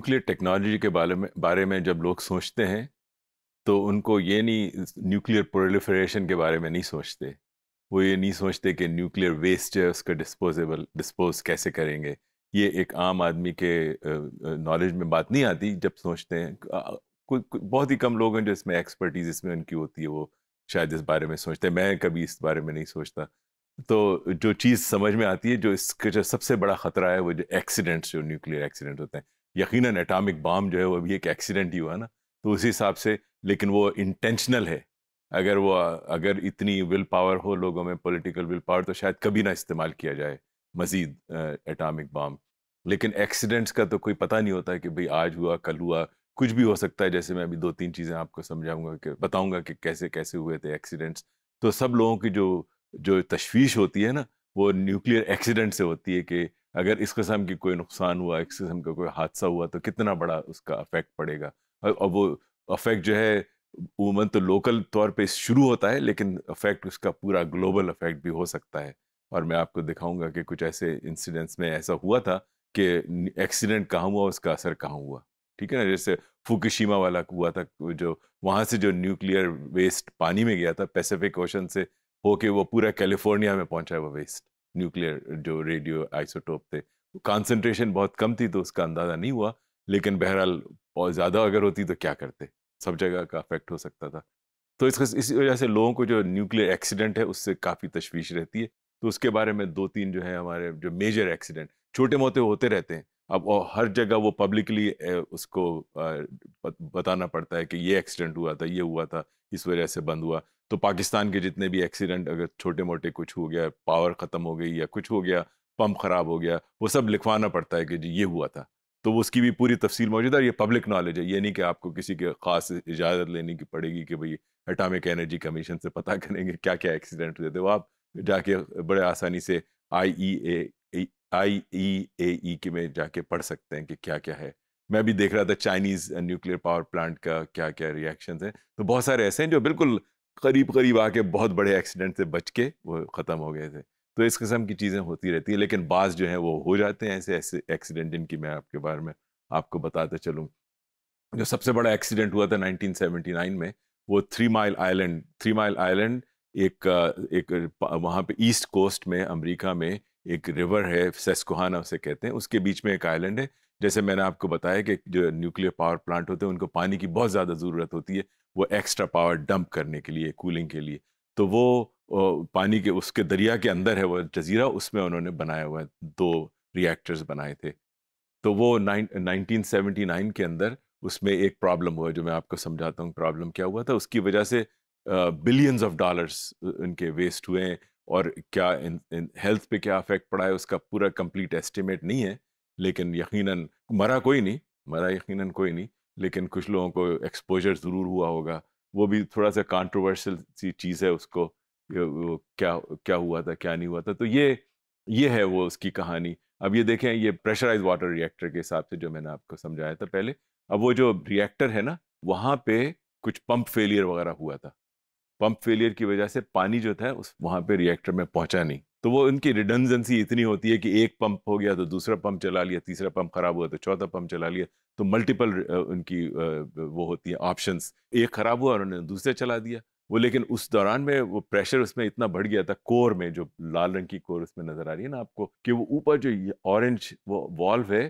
nuclear technology के बारे में बारे में जब लोग सोचते हैं तो उनको ये नहीं न्यूक्लियर प्रोलिफरेशन के बारे में नहीं सोचते वो ये नहीं सोचते कि न्यूक्लियर वेस्ट जो है उसका डिस्पोजेबल डिस्पोज कैसे करेंगे ये एक आम आदमी के नॉलेज में बात नहीं आती जब सोचते हैं कुछ बहुत ही कम लोग हैं जो इसमें एक्सपर्टीज इसमें उनकी होती है वो शायद इस बारे में सोचते हैं मैं कभी इस बारे में नहीं सोचता तो जो चीज़ समझ में आती है जो इसका जो सबसे बड़ा ख़तरा है वो जो एक्सीडेंट्स जो न्यूक्लियर एक्सीडेंट होते हैं यकीनन एटॉमिक बम जो है वो भी एक एक्सीडेंट ही हुआ ना तो उस हिसाब से लेकिन वो इंटेंशनल है अगर वो अगर इतनी विल पावर हो लोगों में पॉलिटिकल विल पावर तो शायद कभी ना इस्तेमाल किया जाए मज़ीद एटॉमिक बम लेकिन एक्सीडेंट्स का तो कोई पता नहीं होता कि भाई आज हुआ कल हुआ कुछ भी हो सकता है जैसे मैं अभी दो तीन चीज़ें आपको समझाऊंगा कि बताऊंगा कि कैसे कैसे हुए थे एक्सीडेंट्स तो सब लोगों की जो जो तशवीश होती है ना वो न्यूक्लियर एक्सीडेंट से होती है कि अगर इस किस्म की कोई नुकसान हुआ इस किस्म का कोई हादसा हुआ तो कितना बड़ा उसका अफेक्ट पड़ेगा और वो अफेक्ट जो है उमन तो लोकल तौर पे शुरू होता है लेकिन अफेक्ट उसका पूरा ग्लोबल अफेक्ट भी हो सकता है और मैं आपको दिखाऊंगा कि कुछ ऐसे इंसिडेंट्स में ऐसा हुआ था कि एक्सीडेंट कहाँ हुआ उसका असर कहाँ हुआ ठीक है ना जैसे फुकुशिमा वाला हुआ था जो वहाँ से जो न्यूक्लियर वेस्ट पानी में गया था पैसिफिक ओशन से होके वो पूरा कैलिफोर्निया में पहुँचा है वो वेस्ट न्यूक्लियर जो रेडियो आइसोटोप थे कॉन्सेंट्रेशन तो बहुत कम थी तो उसका अंदाज़ा नहीं हुआ लेकिन बहरहाल बहुत ज़्यादा अगर होती तो क्या करते सब जगह का अफेक्ट हो सकता था तो इस इसी वजह से लोगों को जो न्यूक्लियर एक्सीडेंट है उससे काफ़ी तशवीश रहती है तो उसके बारे में दो तीन जो है हमारे जो मेजर एक्सीडेंट छोटे मोटे होते रहते हैं अब वो हर जगह वो पब्लिकली उसको बताना पड़ता है कि ये एक्सीडेंट हुआ था ये हुआ था इस वजह से बंद हुआ तो पाकिस्तान के जितने भी एक्सीडेंट अगर छोटे मोटे कुछ हो गया पावर ख़त्म हो गई या कुछ हो गया पंप ख़राब हो गया वो सब लिखवाना पड़ता है कि जी ये हुआ था तो उसकी भी पूरी तफसील मौजूद है ये पब्लिक नॉलेज है ये नहीं कि आपको किसी के ख़ास इजाज़त लेने की पड़ेगी कि भाई एटामिक एनर्जी कमीशन से पता करेंगे क्या क्या एक्सीडेंट हुए थे वो आप जाके बड़े आसानी से आई ई ए आई ई ए ई के में जाके पढ़ सकते हैं कि क्या क्या है मैं भी देख रहा था चाइनीज न्यूक्लियर पावर प्लांट का क्या क्या रिएक्शन है तो बहुत सारे ऐसे हैं जो बिल्कुल करीब करीब आके बहुत बड़े एक्सीडेंट से बच के वो ख़त्म हो गए थे तो इस किस्म की चीज़ें होती रहती है लेकिन बाज जो है वो हो जाते हैं ऐसे ऐसे एक्सीडेंट जिनकी मैं आपके बारे में आपको बताते चलूँ जो सबसे बड़ा एक्सीडेंट हुआ था 1979 में वो Three Mile Island Three Mile Island एक एक वहाँ पे ईस्ट कोस्ट में अमेरिका में एक रिवर है सेस्कोहाना उसे कहते हैं उसके बीच में एक आइलैंड है जैसे मैंने आपको बताया कि जो न्यूक्लियर पावर प्लांट होते हैं उनको पानी की बहुत ज़्यादा ज़रूरत होती है वो एक्स्ट्रा पावर डंप करने के लिए कूलिंग के लिए तो वो पानी के उसके दरिया के अंदर है वो जजीरा उसमें उन्होंने बनाया हुआ है दो रिएक्टर्स बनाए थे तो वो नाइन नाइनटीन के अंदर उसमें एक प्रॉब्लम हुआ जो मैं आपको समझाता हूँ प्रॉब्लम क्या हुआ था उसकी वजह से बिलियंस ऑफ डॉलर्स उनके वेस्ट हुए हैं और क्या इन, इन हेल्थ पे क्या अफेक्ट पड़ा है उसका पूरा कंप्लीट एस्टिमेट नहीं है लेकिन यकीनन मरा कोई नहीं मरा यकीनन कोई नहीं लेकिन कुछ लोगों को एक्सपोजर ज़रूर हुआ होगा वो भी थोड़ा सा कॉन्ट्रोवर्शल सी चीज़ है उसको क्या क्या हुआ था क्या नहीं हुआ था तो ये ये है वो उसकी कहानी अब ये देखें ये प्रेशराइज वाटर रिएक्टर के हिसाब से जो मैंने आपको समझाया था पहले अब वो जो रिएक्टर है ना वहाँ पे कुछ पंप फेलियर वगैरह हुआ था पंप फेलियर की वजह से पानी जो था उस वहाँ पे रिएक्टर में पहुँचा नहीं तो वो उनकी रिडंजेंसी इतनी होती है कि एक पंप हो गया तो दूसरा पंप चला लिया तीसरा पंप खराब हुआ तो चौथा पंप चला लिया तो मल्टीपल उनकी वो होती है ऑप्शन एक खराब हुआ उन्होंने दूसरे चला दिया वो लेकिन उस दौरान में वो प्रेशर उसमें इतना बढ़ गया था कोर में जो लाल रंग की कोर उसमें नजर आ रही है ना आपको कि वो ऊपर जो ऑरेंज वो वॉल्व है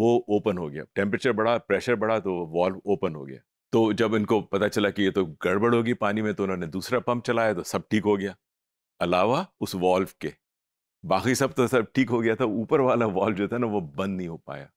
वो ओपन हो गया टेम्परेचर बढ़ा प्रेशर बढ़ा तो वॉल्व ओपन हो गया तो जब इनको पता चला कि ये तो गड़बड़ होगी पानी में तो उन्होंने दूसरा पंप चलाया तो सब ठीक हो गया अलावा उस वॉल्व के बाकी सब तो सब ठीक हो गया था ऊपर वाला वॉल्व जो था ना वो बंद नहीं हो पाया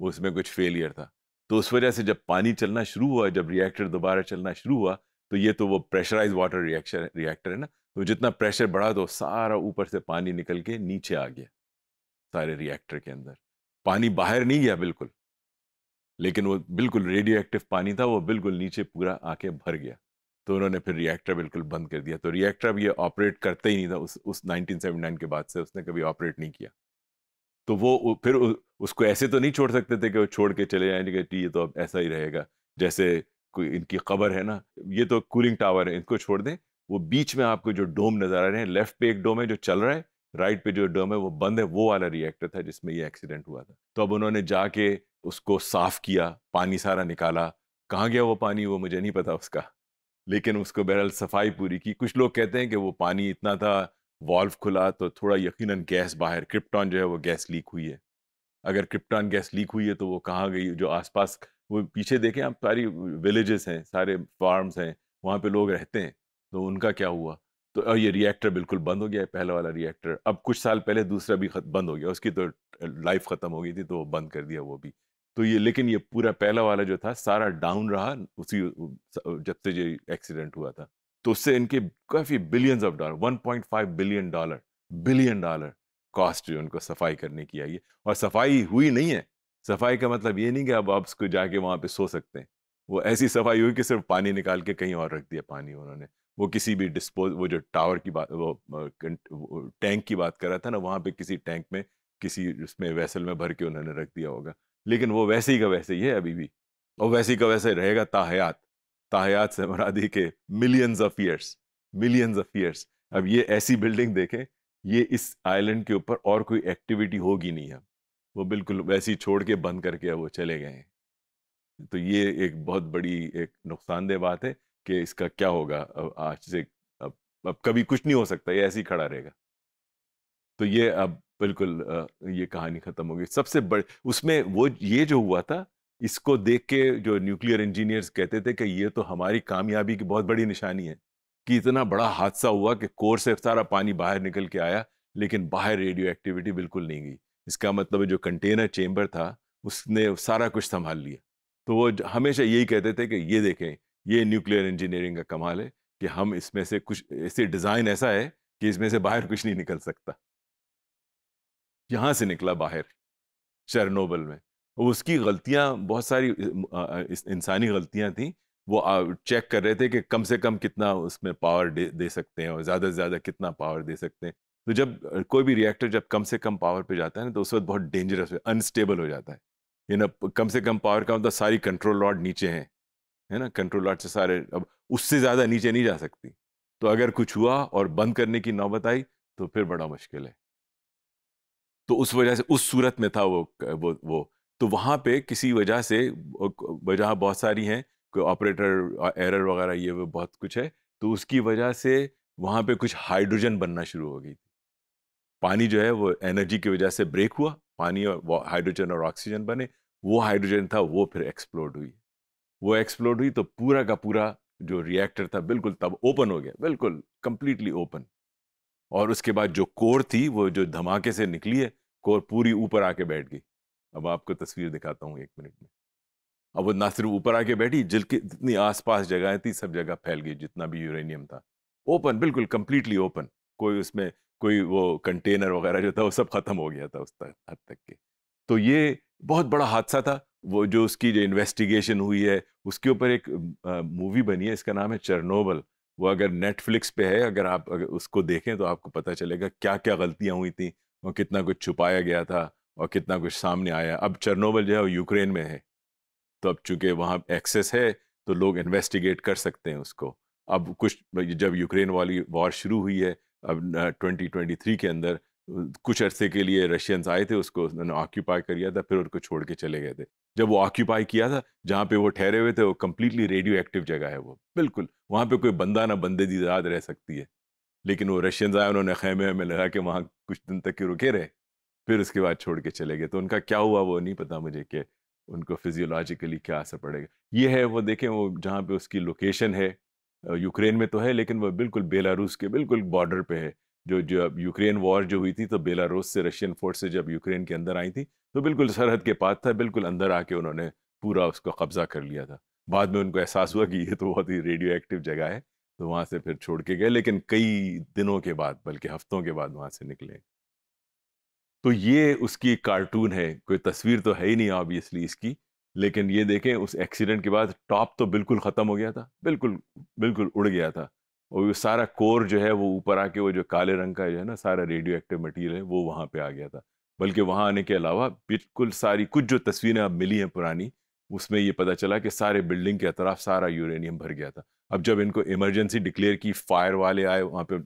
वो उसमें कुछ फेलियर था तो उस वजह से जब पानी चलना शुरू हुआ जब रिएक्टर दोबारा चलना शुरू हुआ तो ये तो वो प्रेशराइज वाटर रिएक्शन रिएक्टर है ना तो जितना प्रेशर बढ़ा तो सारा ऊपर से पानी निकल के नीचे आ गया सारे रिएक्टर के अंदर पानी बाहर नहीं गया बिल्कुल लेकिन वो बिल्कुल रेडियो एक्टिव पानी था वो बिल्कुल नीचे पूरा आके भर गया तो उन्होंने फिर रिएक्टर बिल्कुल बंद कर दिया तो रिएक्टर अब ये ऑपरेट करता ही नहीं था उस उस 1979 के बाद से उसने कभी ऑपरेट नहीं किया तो वो फिर उसको ऐसे तो नहीं छोड़ सकते थे कि वो छोड़ के चले जाएंगे कि ये तो अब ऐसा ही रहेगा जैसे कोई इनकी खबर है ना ये तो कूलिंग टावर है इनको छोड़ दें वो बीच में आपको जो डोम नज़र आ रहे हैं लेफ्ट पे एक डोम है जो चल रहा है राइट पे जो डोम है वो बंद है वो वाला रिएक्टर था जिसमें ये एक्सीडेंट हुआ था तो अब उन्होंने जाके उसको साफ किया पानी सारा निकाला कहाँ गया वो पानी वो मुझे नहीं पता उसका लेकिन उसको बहरहाल सफाई पूरी की कुछ लोग कहते हैं कि वो पानी इतना था वॉल्व खुला तो थोड़ा यकीनन गैस बाहर क्रिप्टॉन जो है वो गैस लीक हुई है अगर क्रिप्टॉन गैस लीक हुई है तो वो कहाँ गई जो आसपास वो पीछे देखें आप सारी विलेजेस हैं सारे फार्म्स हैं वहाँ पे लोग रहते हैं तो उनका क्या हुआ तो ये रिएक्टर बिल्कुल बंद हो गया है पहला वाला रिएक्टर अब कुछ साल पहले दूसरा भी बंद हो गया उसकी तो लाइफ ख़त्म हो गई थी तो वो बंद कर दिया वो भी तो ये लेकिन ये पूरा पहला वाला जो था सारा डाउन रहा उसी जब से ये एक्सीडेंट हुआ था तो उससे इनके काफ़ी billions of dollar 1.5 billion dollar billion dollar cost जो उनको सफाई करने की आई है और सफाई हुई नहीं है सफाई का मतलब ये नहीं कि अब आप उसको जाके वहाँ पे सो सकते हैं वो ऐसी सफाई हुई कि सिर्फ पानी निकाल के कहीं और रख दिया पानी उन्होंने वो किसी भी डिस्पोज वो जो टावर की बात वो, वो टैंक की बात कर रहा था ना वहाँ पे किसी टैंक में किसी उसमें वैसल में भर के उन्होंने रख दिया होगा लेकिन वो वैसे ही का वैसे ही है अभी भी और वैसे ही का वैसे रहेगा ताहयात ताहयात से मरादी के millions of years millions of years अब ये ऐसी बिल्डिंग देखें ये इस आइलैंड के ऊपर और कोई एक्टिविटी होगी नहीं अब वो बिल्कुल वैसे ही छोड़ के बंद करके वो चले गए हैं तो ये एक बहुत बड़ी एक नुकसानदेह बात है कि इसका क्या होगा अब आज से अब अब कभी कुछ नहीं हो सकता ये ऐसे ही खड़ा रहेगा तो ये अब बिल्कुल ये कहानी खत्म हो गई सबसे बड़े उसमें वो ये जो हुआ था इसको देख के जो न्यूक्लियर इंजीनियर्स कहते थे कि ये तो हमारी कामयाबी की बहुत बड़ी निशानी है कि इतना बड़ा हादसा हुआ कि कोर से सारा पानी बाहर निकल के आया लेकिन बाहर रेडियो एक्टिविटी बिल्कुल नहीं गई इसका मतलब जो कंटेनर चेम्बर था उसने सारा कुछ संभाल लिया तो वो हमेशा यही कहते थे कि ये देखें ये न्यूक्लियर इंजीनियरिंग का कमाल है कि हम इसमें से कुछ ऐसे डिज़ाइन ऐसा है कि इसमें से बाहर कुछ नहीं निकल सकता यहाँ से निकला बाहर चरनोबल में उसकी गलतियाँ बहुत सारी इंसानी गलतियाँ थी वो चेक कर रहे थे कि कम से कम कितना उसमें पावर दे, दे सकते हैं और ज़्यादा से ज़्यादा कितना पावर दे सकते हैं तो जब कोई भी रिएक्टर जब कम से कम पावर पे जाता है ना तो उस वक्त बहुत डेंजरस अनस्टेबल हो जाता है ये ना कम से कम पावर का मतलब सारी कंट्रोल लॉट नीचे हैं है ना कंट्रोल लॉट से सारे अब उससे ज़्यादा नीचे नहीं जा सकती तो अगर कुछ हुआ और बंद करने की नौबत आई तो फिर बड़ा मुश्किल है तो उस वजह से उस सूरत में था वो वो वो तो वहाँ पे किसी वजह से वजह बहुत सारी हैं कोई ऑपरेटर एरर वगैरह ये वो बहुत कुछ है तो उसकी वजह से वहाँ पे कुछ हाइड्रोजन बनना शुरू हो गई पानी जो है वो एनर्जी की वजह से ब्रेक हुआ पानी और हाइड्रोजन और ऑक्सीजन बने वो हाइड्रोजन था वो फिर एक्सप्लोड हुई वो एक्सप्लोड हुई तो पूरा का पूरा जो रिएक्टर था बिल्कुल तब ओपन हो गया बिल्कुल कंप्लीटली ओपन और उसके बाद जो कोर थी वो जो धमाके से निकली है कोर पूरी ऊपर आके बैठ गई अब आपको तस्वीर दिखाता हूँ एक मिनट में अब वो ना सिर्फ ऊपर आके बैठी जिलके जितनी आसपास जगहें थी सब जगह फैल गई जितना भी यूरेनियम था ओपन बिल्कुल कम्प्लीटली ओपन कोई उसमें कोई वो कंटेनर वगैरह जो था वो सब ख़त्म हो गया था उस तक हद तक के तो ये बहुत बड़ा हादसा था वो जो उसकी जो इन्वेस्टिगेशन हुई है उसके ऊपर एक मूवी बनी है इसका नाम है चरनोबल वो अगर नेटफ्लिक्स पे है अगर आप अगर उसको देखें तो आपको पता चलेगा क्या क्या गलतियाँ हुई थी और कितना कुछ छुपाया गया था और कितना कुछ सामने आया अब चरनोबल जो है वो यूक्रेन में है तो अब चूंकि वहाँ एक्सेस है तो लोग इन्वेस्टिगेट कर सकते हैं उसको अब कुछ जब यूक्रेन वाली वॉर शुरू हुई है अब 2023 के अंदर कुछ अरसे के लिए रशियंस आए थे उसको उन्होंने ऑक्यूपाई कर लिया था फिर उनको छोड़ के चले गए थे जब वो ऑक्यूपाई किया था जहाँ पे वो ठहरे हुए थे वो कम्प्लीटली रेडियो एक्टिव जगह है वो बिल्कुल वहाँ पे कोई बंदा ना बंदे दी याद रह सकती है लेकिन वो रशियन आए उन्होंने खेमे में लगा के वहाँ कुछ दिन तक के रुके रहे फिर उसके बाद छोड़ के चले गए तो उनका क्या हुआ वो नहीं पता मुझे कि उनको फिजियोलॉजिकली क्या असर पड़ेगा ये है वो देखें वो जहाँ पे उसकी लोकेशन है यूक्रेन में तो है लेकिन वह बिल्कुल बेलारूस के बिल्कुल बॉर्डर पे है जो जब यूक्रेन वॉर जो हुई थी तो बेलारूस से रशियन से जब यूक्रेन के अंदर आई थी तो बिल्कुल सरहद के पास था बिल्कुल अंदर आके उन्होंने पूरा उसको कब्जा कर लिया था बाद में उनको एहसास हुआ कि ये तो बहुत ही रेडियो एक्टिव जगह है तो वहाँ से फिर छोड़ के गए लेकिन कई दिनों के बाद बल्कि हफ्तों के बाद वहाँ से निकले तो ये उसकी कार्टून है कोई तस्वीर तो है ही नहीं ऑब्वियसली इसकी लेकिन ये देखें उस एक्सीडेंट के बाद टॉप तो बिल्कुल ख़त्म हो गया था बिल्कुल बिल्कुल उड़ गया था और वो सारा कोर जो है वो ऊपर आके वो जो काले रंग का जो है ना सारा रेडियो एक्टिव मटीरियल है वो वहाँ पे आ गया था बल्कि वहाँ आने के अलावा बिल्कुल सारी कुछ जो तस्वीरें अब मिली हैं पुरानी उसमें ये पता चला कि सारे बिल्डिंग के अतराफ सारा यूरेनियम भर गया था अब जब इनको इमरजेंसी डिक्लेयर की फायर वाले आए वहाँ पे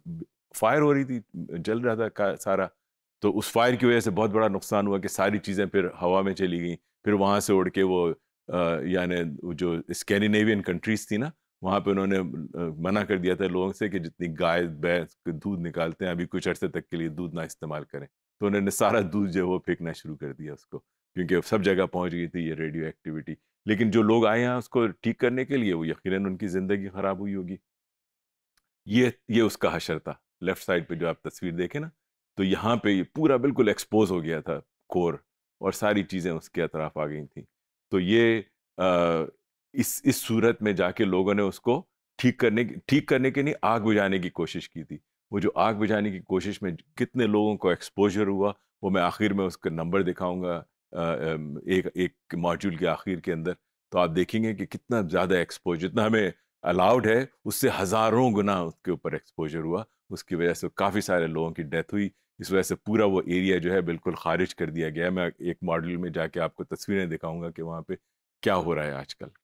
फायर हो रही थी जल रहा था सारा तो उस फायर की वजह से बहुत बड़ा नुकसान हुआ कि सारी चीज़ें फिर हवा में चली गई फिर वहाँ से उड़ के वो यानी जो स्कैंडिनेवियन कंट्रीज थी ना वहाँ पे उन्होंने मना कर दिया था लोगों से कि जितनी गाय भैंस दूध निकालते हैं अभी कुछ अरसे तक के लिए दूध ना इस्तेमाल करें तो उन्होंने सारा दूध जो है वो फेंकना शुरू कर दिया उसको क्योंकि सब जगह पहुँच गई थी ये रेडियो एक्टिविटी लेकिन जो लोग आए हैं उसको ठीक करने के लिए वो यकीन उनकी ज़िंदगी ख़राब हुई होगी ये ये उसका हशर था लेफ़्ट साइड पर जो आप तस्वीर देखें ना तो यहाँ पर ये पूरा बिल्कुल एक्सपोज हो गया था कोर और सारी चीज़ें उसके अतराफ आ गई थी तो ये इस इस सूरत में जाके लोगों ने उसको ठीक करने ठीक करने के नहीं आग बुझाने की कोशिश की थी वो जो आग बुझाने की कोशिश में कितने लोगों को एक्सपोजर हुआ वो मैं आखिर में उसका नंबर दिखाऊंगा एक एक मॉड्यूल के आखिर के अंदर तो आप देखेंगे कि कितना ज़्यादा एक्सपोजर जितना हमें अलाउड है उससे हज़ारों गुना उसके ऊपर एक्सपोजर हुआ उसकी वजह से काफ़ी सारे लोगों की डेथ हुई इस वजह से पूरा वो एरिया जो है बिल्कुल खारिज कर दिया गया मैं एक मॉडल में जाके आपको तस्वीरें दिखाऊंगा कि वहाँ पे क्या हो रहा है आजकल